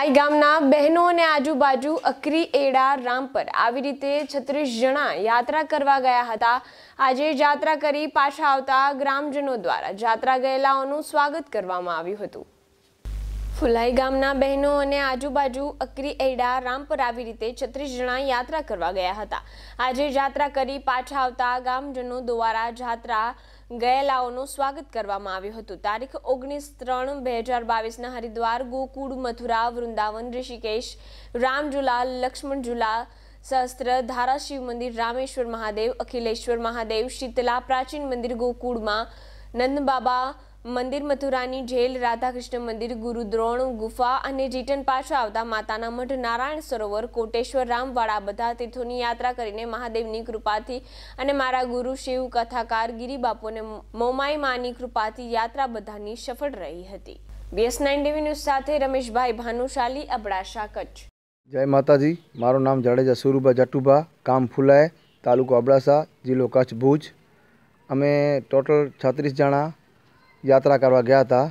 આઈ ગામના બહેનો અને આજુબાજુ અકરી એડા રામ પર આવી રીતે છત્રીસ જણા યાત્રા કરવા ગયા હતા આજે યાત્રા કરી પાછા આવતા ગ્રામજનો દ્વારા યાત્રા ગયેલાઓનું સ્વાગત કરવામાં આવ્યું હતું ફુલાઈ ગામના બહેનો અને આજુબાજુ અકરી એડા રામપર આવી રીતે છત્રીસ જણા યાત્રા કરવા ગયા હતા આજે યાત્રા કરી પાછા આવતા ગામજનો દ્વારા જાત્રા ગયેલાઓનું સ્વાગત કરવામાં આવ્યું હતું તારીખ ઓગણીસ ત્રણ બે હજાર બાવીસના હરિદ્વાર ગોકુળ મથુરા વૃંદાવન ઋષિકેશ રામઝુલા લક્ષ્મણઝુલા સહસ્ત્ર ધારાશિવ મંદિર રામેશ્વર મહાદેવ અખિલેશ્વર મહાદેવ શીતલા પ્રાચીન મંદિર ગોકુળમાં નંદબાબા મંદિર મથુરાની જેલ રાધાકૃષ્ણ મંદિર ગુરુદ્રોણ ગુફા અને રીટન પાછા આવતા માતાના મઠ નારાયણ સરોવર કોટેશ્વર રામવાળા બધા તીર્થોની યાત્રા કરીને મહાદેવની કૃપાથી અને મારા ગુરુ શિવ કથાકાર ગિરિબાપોને મોમાઈ માની કૃપાથી યાત્રા બધાની સફળ રહી હતી બીએસ નાઇન ટીવી ન્યૂઝ સાથે રમેશભાઈ ભાનુશાલી અબડાસા કચ્છ જય માતાજી મારું નામ જાડેજા સુરુભા જટુભા કામ ફુલાય તાલુકો અબડાસા જિલ્લો કચ્છ ભુજ અમે ટોટલ છત્રીસ જણા યાત્રા કરવા ગયા હતા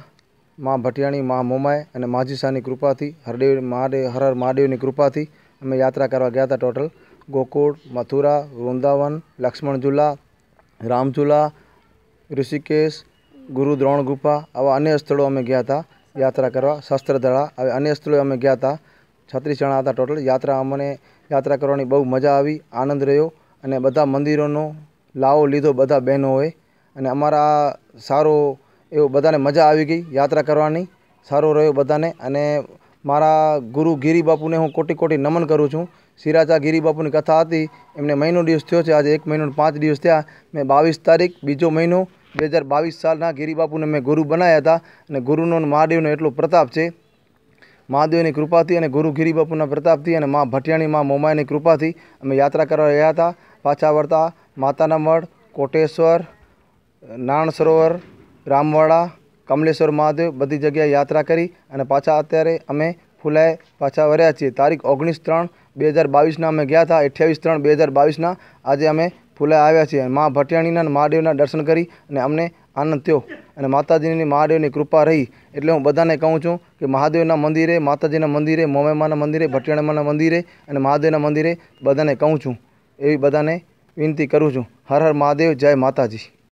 મા ભટિયાણી મા મોમાય અને માજીસાની કૃપાથી હરદેવ મહાદેવ હર હર મહાદેવની કૃપાથી અમે યાત્રા કરવા ગયા હતા ટોટલ ગોકુળ મથુરા વૃંદાવન લક્ષ્મણ ઝુલા રામઝુલા ઋષિકેશ ગુરુ દ્રોણ ગુફા આવા અન્ય સ્થળો અમે ગયા હતા યાત્રા કરવા શસ્ત્રધળા હવે અન્ય સ્થળોએ અમે ગયા હતા છત્રીસ જણા હતા ટોટલ યાત્રા અમને યાત્રા કરવાની બહુ મજા આવી આનંદ રહ્યો અને બધા મંદિરોનો લાવો લીધો બધા બહેનોએ અને અમારા સારો એવું બધાને મજા આવી ગઈ યાત્રા કરવાની સારું રહ્યું બધાને અને મારા ગુરુ ગિરિબાપુને હું કોટી કોટી નમન કરું છું સિરાચા ગિરિબાપુની કથા હતી એમને મહિનો દિવસ થયો છે આજે એક મહિનો પાંચ દિવસ થયા મેં બાવીસ તારીખ બીજો મહિનો બે હજાર બાવીસ સાલના ગિરિબાપુને મેં ગુરુ બનાવ્યા હતા અને ગુરુનો મહાદેવનો એટલો પ્રતાપ છે મહાદેવની કૃપાથી અને ગુરુ ગિરિબાપુના પ્રતાપથી અને મા ભટિયાણી મા મોમાયાની કૃપાથી અમે યાત્રા કરવા રહ્યા હતા પાછા વળતા માતાના મઢ કોટેશ્વર નાણ સરોવર રામવાડા કમલેશ્વર મહાદેવ બધી જગ્યાએ યાત્રા કરી અને પાછા અત્યારે અમે ફૂલાએ પાછા વર્યા છીએ તારીખ ઓગણીસ ત્રણ બે હજાર બાવીસના અમે ગયા હતા અઠ્યાવીસ ત્રણ બે હજાર બાવીસના આજે અમે ફૂલાએ આવ્યા છીએ મા ભટિયાણીના અને મહાદેવના દર્શન કરી અને અમને આનંદ થયો અને માતાજીની મહાદેવની કૃપા રહી એટલે હું બધાને કહું છું કે મહાદેવના મંદિરે માતાજીના મંદિરે મોમેમાના મંદિરે ભટિયાણીમાના મંદિરે અને મહાદેવના મંદિરે બધાને કહું છું એવી બધાને વિનંતી કરું છું હર હર મહાદેવ જય માતાજી